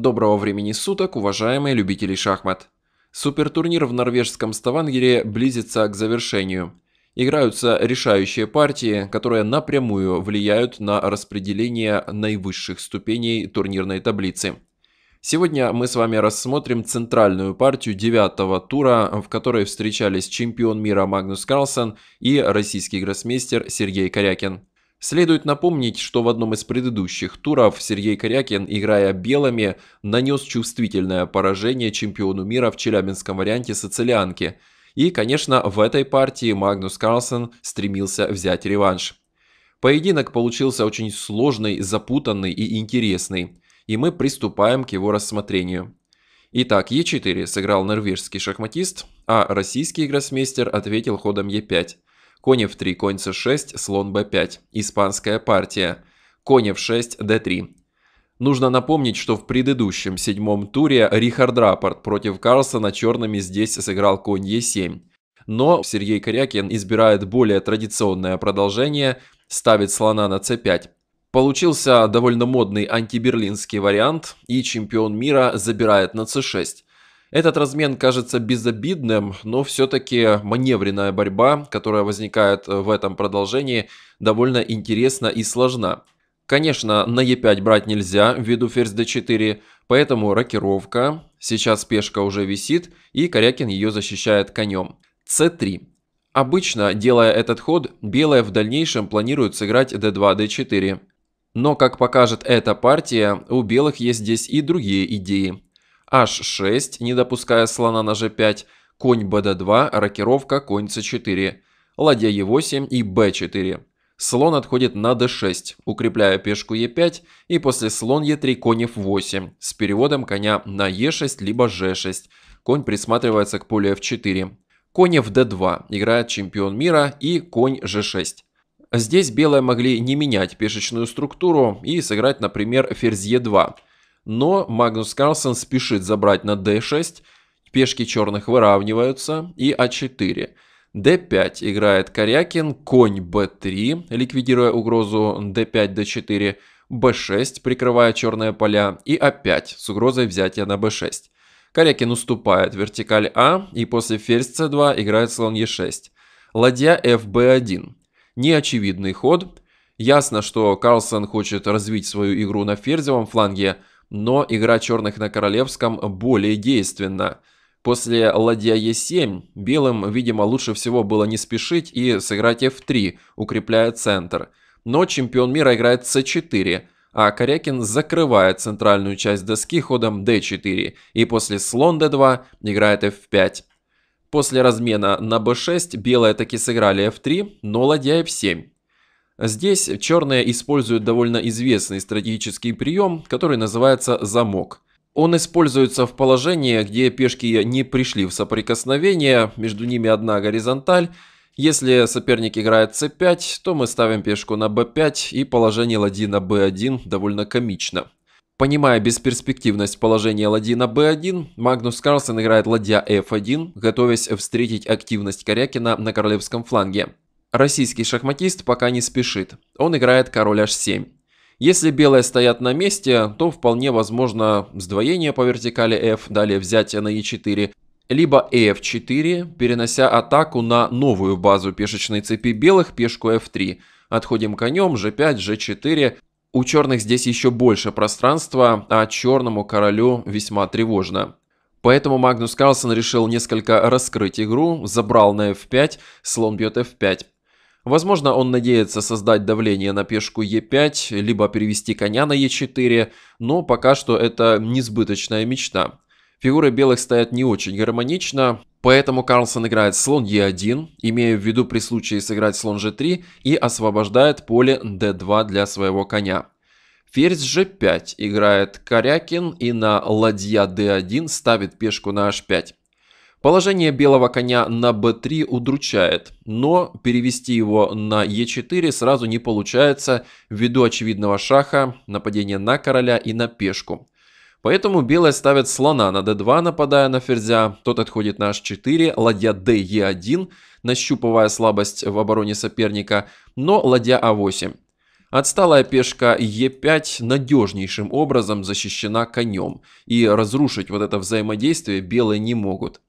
Доброго времени суток, уважаемые любители шахмат. Супертурнир в норвежском Ставангере близится к завершению. Играются решающие партии, которые напрямую влияют на распределение наивысших ступеней турнирной таблицы. Сегодня мы с вами рассмотрим центральную партию девятого тура, в которой встречались чемпион мира Магнус Карлсон и российский гроссмейстер Сергей Корякин. Следует напомнить, что в одном из предыдущих туров Сергей Корякин, играя белыми, нанес чувствительное поражение чемпиону мира в челябинском варианте сицилианки. И, конечно, в этой партии Магнус Карлсон стремился взять реванш. Поединок получился очень сложный, запутанный и интересный, и мы приступаем к его рассмотрению. Итак, Е4 сыграл норвежский шахматист, а российский гроссмейстер ответил ходом Е5 конь f3, конь c6, слон b5, испанская партия, конь f6, d3. Нужно напомнить, что в предыдущем седьмом туре Рихард Раппорт против Карлсона черными здесь сыграл конь e7. Но Сергей Корякин избирает более традиционное продолжение, ставит слона на c5. Получился довольно модный антиберлинский вариант, и чемпион мира забирает на c6. Этот размен кажется безобидным, но все-таки маневренная борьба, которая возникает э, в этом продолжении, довольно интересна и сложна. Конечно, на e5 брать нельзя ввиду ферзь d4, поэтому рокировка. Сейчас пешка уже висит, и Корякин ее защищает конем. c3. Обычно, делая этот ход, белые в дальнейшем планируют сыграть d2, d4. Но, как покажет эта партия, у белых есть здесь и другие идеи h6, не допуская слона на g5, конь bd2, рокировка конь c4, ладья e8 и b4. Слон отходит на d6, укрепляя пешку e5 и после слон e3 конь f8 с переводом коня на e6 либо g6. Конь присматривается к полю f4. Конь fd2 играет чемпион мира и конь g6. Здесь белые могли не менять пешечную структуру и сыграть, например, ферзь e2 но Магнус Карлсон спешит забрать на d6, пешки черных выравниваются, и а4. d5 играет Корякин, конь b3, ликвидируя угрозу d5, d4, b6, прикрывая черные поля, и a5 а с угрозой взятия на b6. Корякин уступает вертикаль А и после ферзь c2 играет слон e6. Ладья fb1. Неочевидный ход. Ясно, что Карлсон хочет развить свою игру на ферзевом фланге, но игра черных на королевском более действенна. После ладья Е7 белым, видимо, лучше всего было не спешить и сыграть F3, укрепляя центр. Но чемпион мира играет c 4 а Корякин закрывает центральную часть доски ходом D4 и после слон D2 играет F5. После размена на b6 белые таки сыграли f3, но ладья f7. Здесь черные используют довольно известный стратегический прием, который называется «замок». Он используется в положении, где пешки не пришли в соприкосновение, между ними одна горизонталь. Если соперник играет c5, то мы ставим пешку на b5 и положение ладьи на b1 довольно комично. Понимая бесперспективность положения ладьи на b1, Магнус Карлсон играет ладья f1, готовясь встретить активность Корякина на королевском фланге. Российский шахматист пока не спешит. Он играет король h7. Если белые стоят на месте, то вполне возможно сдвоение по вертикали f, далее взятие на e4, либо f4, перенося атаку на новую базу пешечной цепи белых, пешку f3. Отходим конем, g5, g4. У черных здесь еще больше пространства, а черному королю весьма тревожно. Поэтому Магнус Карлсон решил несколько раскрыть игру, забрал на f5, слон бьет f5. Возможно, он надеется создать давление на пешку Е5, либо перевести коня на Е4, но пока что это несбыточная мечта. Фигуры белых стоят не очень гармонично, поэтому Карлсон играет слон Е1, имея в виду при случае сыграть слон G3 и освобождает поле D2 для своего коня. Ферзь G5 играет Корякин и на ладья D1 ставит пешку на H5. Положение белого коня на b3 удручает, но перевести его на e4 сразу не получается ввиду очевидного шаха, нападения на короля и на пешку. Поэтому белые ставят слона на d2, нападая на ферзя, тот отходит на h4, ладья d e1, нащупывая слабость в обороне соперника, но ладья a8. А Отсталая пешка e 5 надежнейшим образом защищена конем, и разрушить вот это взаимодействие белые не могут.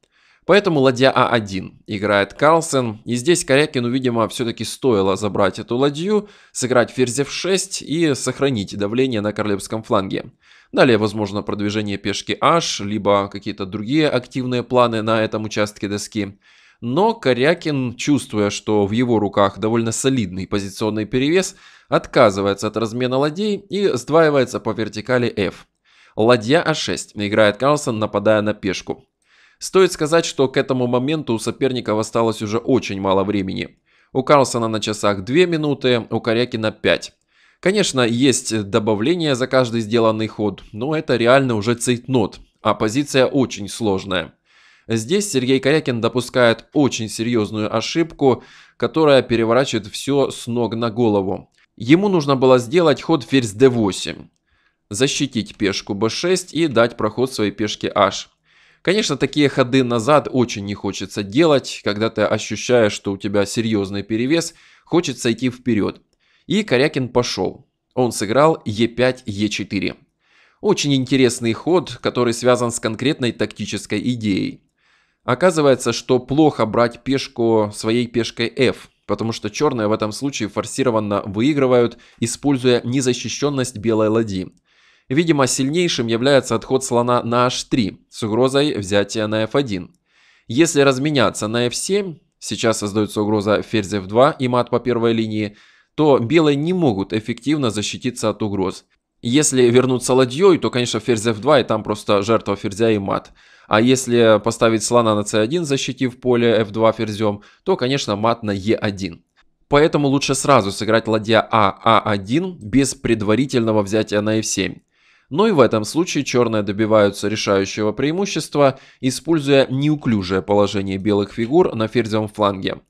Поэтому ладья А1 играет Карлсен. И здесь Корякину, видимо, все-таки стоило забрать эту ладью, сыграть ферзь f6 и сохранить давление на королевском фланге. Далее, возможно, продвижение пешки h, либо какие-то другие активные планы на этом участке доски. Но Корякин, чувствуя, что в его руках довольно солидный позиционный перевес, отказывается от размена ладей и сдваивается по вертикали f. Ладья А6 играет Карлсон, нападая на пешку. Стоит сказать, что к этому моменту у соперников осталось уже очень мало времени. У Карлсона на часах 2 минуты, у Корякина 5. Конечно, есть добавление за каждый сделанный ход, но это реально уже цейтнот, а позиция очень сложная. Здесь Сергей Корякин допускает очень серьезную ошибку, которая переворачивает все с ног на голову. Ему нужно было сделать ход ферзь d8, защитить пешку b6 и дать проход своей пешке h. Конечно, такие ходы назад очень не хочется делать, когда ты ощущаешь, что у тебя серьезный перевес, хочется идти вперед. И Корякин пошел. Он сыграл Е5, Е4. Очень интересный ход, который связан с конкретной тактической идеей. Оказывается, что плохо брать пешку своей пешкой F, потому что черные в этом случае форсированно выигрывают, используя незащищенность белой ладьи. Видимо, сильнейшим является отход слона на h3 с угрозой взятия на f1. Если разменяться на f7, сейчас создается угроза ферзь f2 и мат по первой линии, то белые не могут эффективно защититься от угроз. Если вернуться ладьей, то, конечно, ферзь f2, и там просто жертва ферзя и мат. А если поставить слона на c1, защитив поле f2 ферзем, то, конечно, мат на e1. Поэтому лучше сразу сыграть ладья а а1 без предварительного взятия на f7. Но ну и в этом случае черные добиваются решающего преимущества, используя неуклюжее положение белых фигур на ферзевом фланге.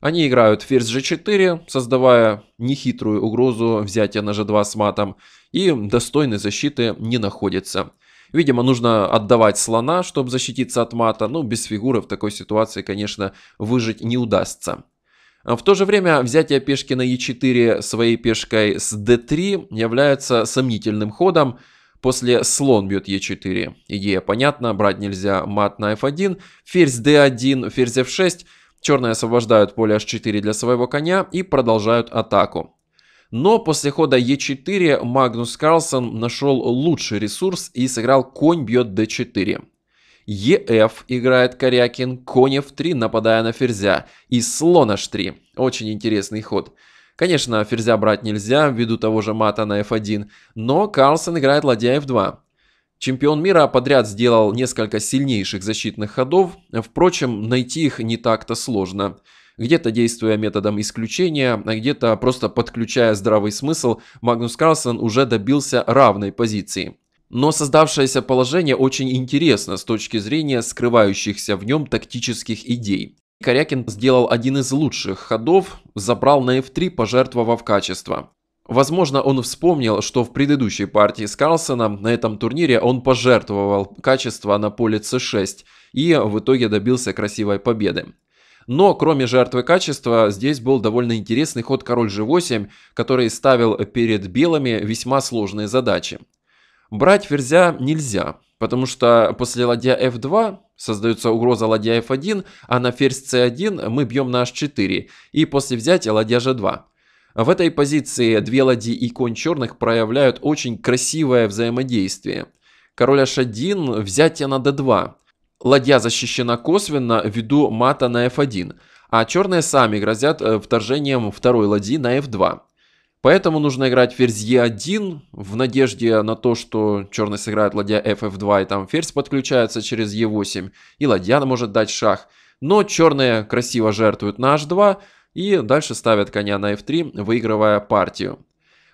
Они играют ферзь g4, создавая нехитрую угрозу взятия на g2 с матом, и достойной защиты не находится. Видимо, нужно отдавать слона, чтобы защититься от мата, но без фигуры в такой ситуации, конечно, выжить не удастся. В то же время взятие пешки на e4 своей пешкой с d3 является сомнительным ходом, После слон бьет Е4. Идея понятна, брать нельзя мат на F1, ферзь D1, ферзь F6. Черные освобождают поле H4 для своего коня и продолжают атаку. Но после хода Е4 Магнус Карлсон нашел лучший ресурс и сыграл конь бьет D4. ЕФ играет Корякин, конь F3, нападая на ферзя, и слон H3. Очень интересный ход. Конечно, ферзя брать нельзя, ввиду того же мата на f1, но Карлсон играет ладья f2. Чемпион мира подряд сделал несколько сильнейших защитных ходов, впрочем, найти их не так-то сложно. Где-то действуя методом исключения, а где-то просто подключая здравый смысл, Магнус Карлсон уже добился равной позиции. Но создавшееся положение очень интересно с точки зрения скрывающихся в нем тактических идей. Корякин сделал один из лучших ходов, забрал на f3, пожертвовав качество. Возможно, он вспомнил, что в предыдущей партии с Карлсоном на этом турнире он пожертвовал качество на поле c6 и в итоге добился красивой победы. Но кроме жертвы качества, здесь был довольно интересный ход король g8, который ставил перед белыми весьма сложные задачи. Брать ферзя нельзя, потому что после ладья f2 Создается угроза ладья f1, а на ферзь c1 мы бьем на h4 и после взятия ладья g2. В этой позиции две ладьи и конь черных проявляют очень красивое взаимодействие. Король h1, взятие на d2. Ладья защищена косвенно ввиду мата на f1, а черные сами грозят э, вторжением второй ладьи на f2. Поэтому нужно играть ферзь e 1 в надежде на то, что черный сыграет ладья FF2 и там ферзь подключается через e 8 и ладья может дать шах. Но черные красиво жертвуют на H2 и дальше ставят коня на F3, выигрывая партию.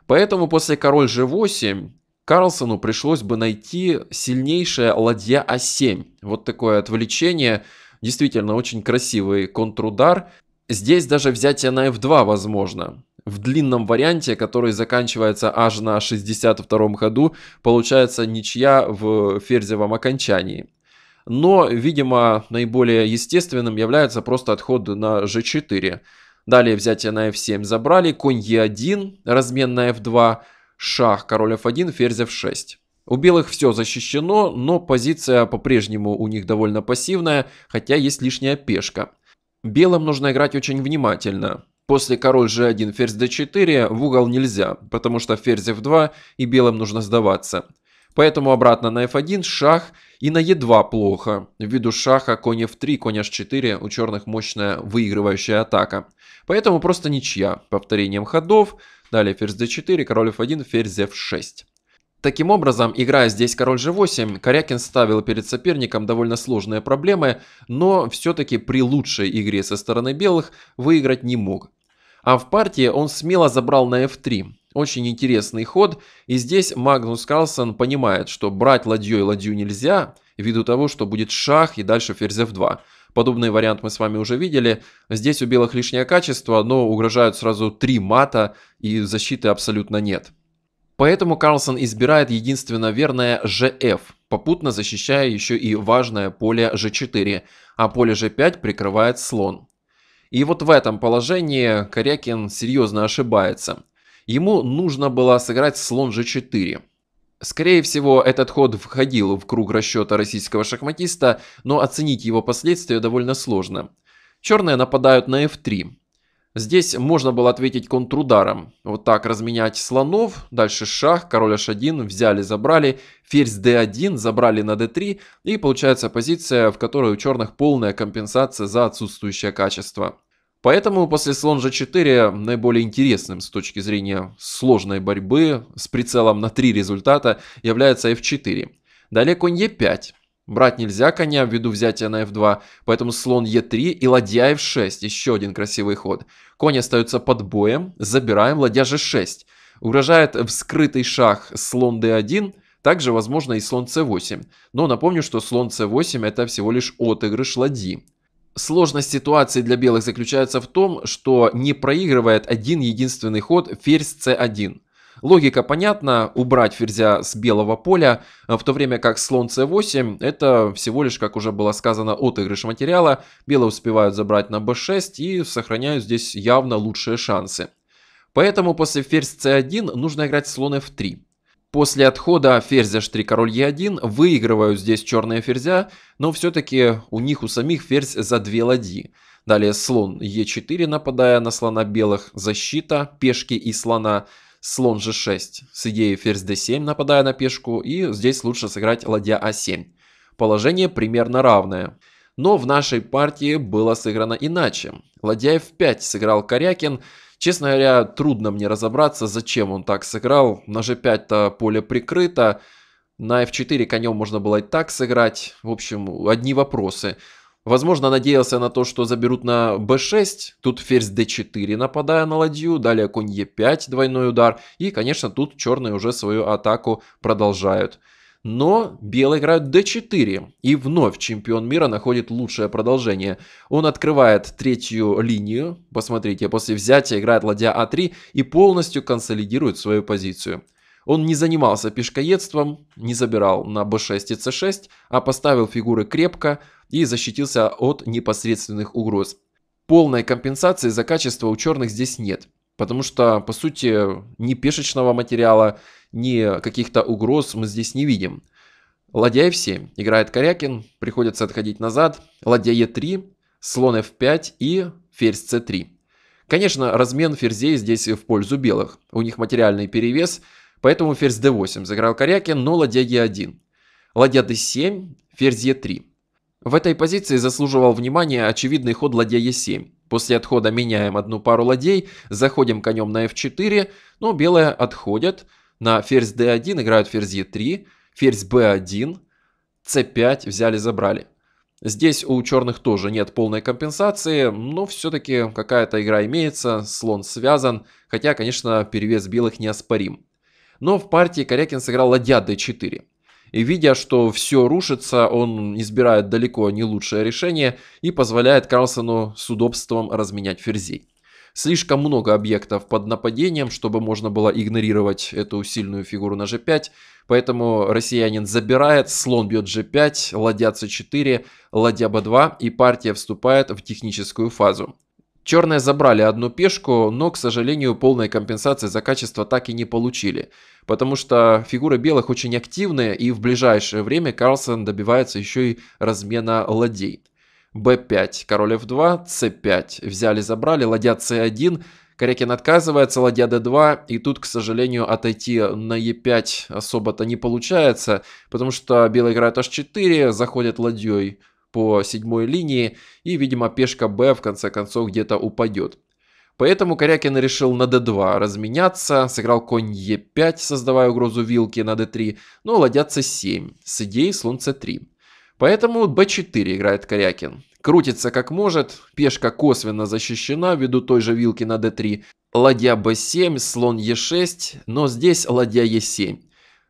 Поэтому после король G8 Карлсону пришлось бы найти сильнейшее ладья a а 7 Вот такое отвлечение. Действительно, очень красивый контрудар. Здесь даже взятие на F2 возможно в длинном варианте, который заканчивается аж на 62-м ходу, получается ничья в ферзевом окончании. Но, видимо, наиболее естественным является просто отход на g4. Далее взятие на f7 забрали, конь e1, размен на f2, шах, король f1, ферзь f6. У белых все защищено, но позиция по-прежнему у них довольно пассивная, хотя есть лишняя пешка. Белым нужно играть очень внимательно. После король g1, ферзь d4 в угол нельзя, потому что ферзь f2 и белым нужно сдаваться. Поэтому обратно на f1 шах и на e2 плохо. Ввиду шаха конь f3, конь h4 у черных мощная выигрывающая атака. Поэтому просто ничья повторением ходов. Далее ферзь d4, король f1, ферзь f6. Таким образом, играя здесь король g8, Корякин ставил перед соперником довольно сложные проблемы, но все-таки при лучшей игре со стороны белых выиграть не мог. А в партии он смело забрал на f3. Очень интересный ход, и здесь Магнус Карлсон понимает, что брать ладью и ладью нельзя, ввиду того, что будет шах и дальше ферзь f2. Подобный вариант мы с вами уже видели. Здесь у белых лишнее качество, но угрожают сразу три мата, и защиты абсолютно нет. Поэтому Карлсон избирает единственно верное GF, попутно защищая еще и важное поле G4, а поле G5 прикрывает слон. И вот в этом положении Корякин серьезно ошибается. Ему нужно было сыграть слон g4. Скорее всего, этот ход входил в круг расчета российского шахматиста, но оценить его последствия довольно сложно. Черные нападают на f3. Здесь можно было ответить контрударом. Вот так разменять слонов, дальше шах, король h1, взяли, забрали, ферзь d1, забрали на d3, и получается позиция, в которой у черных полная компенсация за отсутствующее качество. Поэтому после слон g4 наиболее интересным с точки зрения сложной борьбы с прицелом на 3 результата является f4. Далее конь e5. Брать нельзя коня ввиду взятия на f2, поэтому слон e3 и ладья f6. Еще один красивый ход. Конь остается под боем, забираем ладья g6. Угрожает вскрытый шах слон d1, также возможно и слон c8. Но напомню, что слон c8 это всего лишь отыгрыш ладьи. Сложность ситуации для белых заключается в том, что не проигрывает один единственный ход ферзь c1. Логика понятна, убрать ферзя с белого поля, а в то время как слон c8 это всего лишь, как уже было сказано, отыгрыш материала. Белые успевают забрать на b6 и сохраняют здесь явно лучшие шансы. Поэтому после ферзь c1 нужно играть слон f3. После отхода ферзь h3, король e1 выигрывают здесь черные ферзя, но все-таки у них у самих ферзь за две ладьи. Далее слон e4, нападая на слона белых, защита пешки и слона слон g6 с идеей ферзь d7, нападая на пешку, и здесь лучше сыграть ладья a7. А Положение примерно равное. Но в нашей партии было сыграно иначе. Ладья f5 сыграл Корякин. Честно говоря, трудно мне разобраться, зачем он так сыграл. На g5-то поле прикрыто. На f4 конем можно было и так сыграть. В общем, одни вопросы. Возможно, надеялся на то, что заберут на b6, тут ферзь d4, нападая на ладью, далее конь e5, двойной удар, и, конечно, тут черные уже свою атаку продолжают. Но белые играют d4, и вновь чемпион мира находит лучшее продолжение. Он открывает третью линию, посмотрите, после взятия играет ладья a3 а и полностью консолидирует свою позицию. Он не занимался пешкоедством, не забирал на b6 и c6, а поставил фигуры крепко и защитился от непосредственных угроз. Полной компенсации за качество у черных здесь нет, потому что, по сути, ни пешечного материала, ни каких-то угроз мы здесь не видим. Ладья f7, играет Корякин, приходится отходить назад, ладья e3, слон f5 и ферзь c3. Конечно, размен ферзей здесь в пользу белых. У них материальный перевес – Поэтому ферзь d8 сыграл Корякин, но ладья e1. Ладья d7, ферзь e3. В этой позиции заслуживал внимания очевидный ход ладья e7. После отхода меняем одну пару ладей, заходим конем на f4, но белые отходят. На ферзь d1 играют ферзь e3, ферзь b1, c5 взяли-забрали. Здесь у черных тоже нет полной компенсации, но все-таки какая-то игра имеется, слон связан, хотя, конечно, перевес белых неоспорим но в партии Корякин сыграл ладья d4. И видя, что все рушится, он избирает далеко не лучшее решение и позволяет Карлсону с удобством разменять ферзей. Слишком много объектов под нападением, чтобы можно было игнорировать эту сильную фигуру на g5. Поэтому россиянин забирает, слон бьет g5, ладья c4, ладья b2 и партия вступает в техническую фазу. Черные забрали одну пешку, но, к сожалению, полной компенсации за качество так и не получили. Потому что фигуры белых очень активные, и в ближайшее время Карлсон добивается еще и размена ладей. b5, король f2, c5. Взяли-забрали, ладья c1. Корякин отказывается, ладья d2, и тут, к сожалению, отойти на e5 особо-то не получается, потому что белый играет h4, заходит ладьей по седьмой линии, и, видимо, пешка Б в конце концов где-то упадет. Поэтому Корякин решил на d2 разменяться, сыграл конь e5, создавая угрозу вилки на d3, но ладья c7 с идеей слон c3. Поэтому b4 играет Корякин. Крутится как может, пешка косвенно защищена ввиду той же вилки на d3, ладья b7, слон e6, но здесь ладья e7.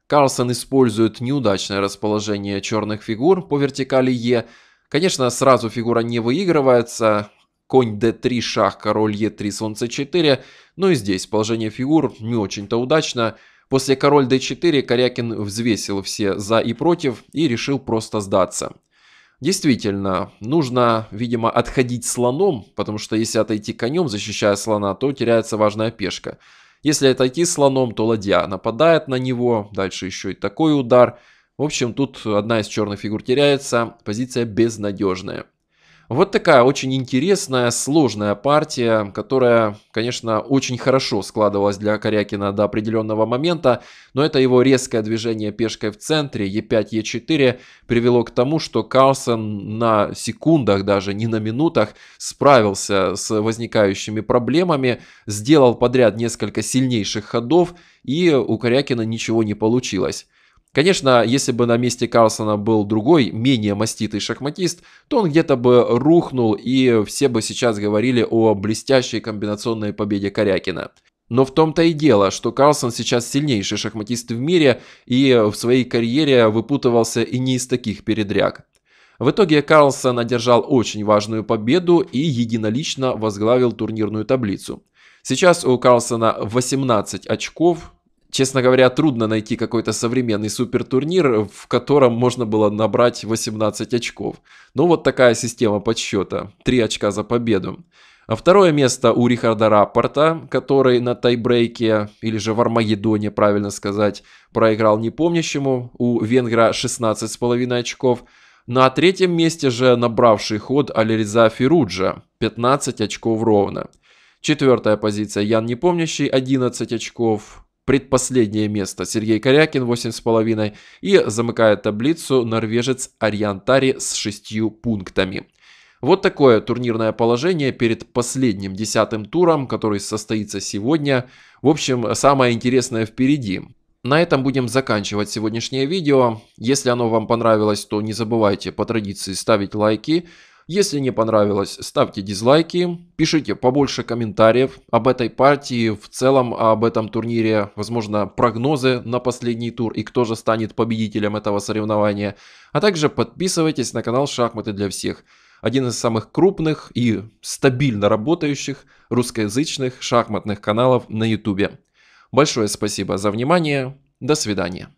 Карлсон использует неудачное расположение черных фигур по вертикали e, Конечно, сразу фигура не выигрывается. Конь d3, шах, король e3, солнце 4. Но ну и здесь положение фигур не очень-то удачно. После король d4 Корякин взвесил все за и против и решил просто сдаться. Действительно, нужно, видимо, отходить слоном, потому что если отойти конем, защищая слона, то теряется важная пешка. Если отойти слоном, то ладья нападает на него, дальше еще и такой удар – в общем, тут одна из черных фигур теряется, позиция безнадежная. Вот такая очень интересная, сложная партия, которая, конечно, очень хорошо складывалась для Корякина до определенного момента, но это его резкое движение пешкой в центре, е 5 е 4 привело к тому, что Карлсон на секундах, даже не на минутах, справился с возникающими проблемами, сделал подряд несколько сильнейших ходов, и у Корякина ничего не получилось. Конечно, если бы на месте Карлсона был другой, менее маститый шахматист, то он где-то бы рухнул и все бы сейчас говорили о блестящей комбинационной победе Корякина. Но в том-то и дело, что Карлсон сейчас сильнейший шахматист в мире и в своей карьере выпутывался и не из таких передряг. В итоге Карлсон одержал очень важную победу и единолично возглавил турнирную таблицу. Сейчас у Карлсона 18 очков, Честно говоря, трудно найти какой-то современный супертурнир, в котором можно было набрать 18 очков. Но ну, вот такая система подсчета. 3 очка за победу. А второе место у Рихарда Раппорта, который на тайбрейке, или же в Армагеддоне, правильно сказать, проиграл непомнящему. У венгра 16,5 очков. На третьем месте же набравший ход Алириза Фируджа, 15 очков ровно. Четвертая позиция Ян Непомнящий, 11 очков предпоследнее место Сергей Корякин 8,5 и замыкает таблицу норвежец Ариан Тари с 6 пунктами. Вот такое турнирное положение перед последним десятым туром, который состоится сегодня. В общем, самое интересное впереди. На этом будем заканчивать сегодняшнее видео. Если оно вам понравилось, то не забывайте по традиции ставить лайки, если не понравилось, ставьте дизлайки, пишите побольше комментариев об этой партии, в целом об этом турнире, возможно, прогнозы на последний тур и кто же станет победителем этого соревнования. А также подписывайтесь на канал «Шахматы для всех» один из самых крупных и стабильно работающих русскоязычных шахматных каналов на YouTube. Большое спасибо за внимание. До свидания.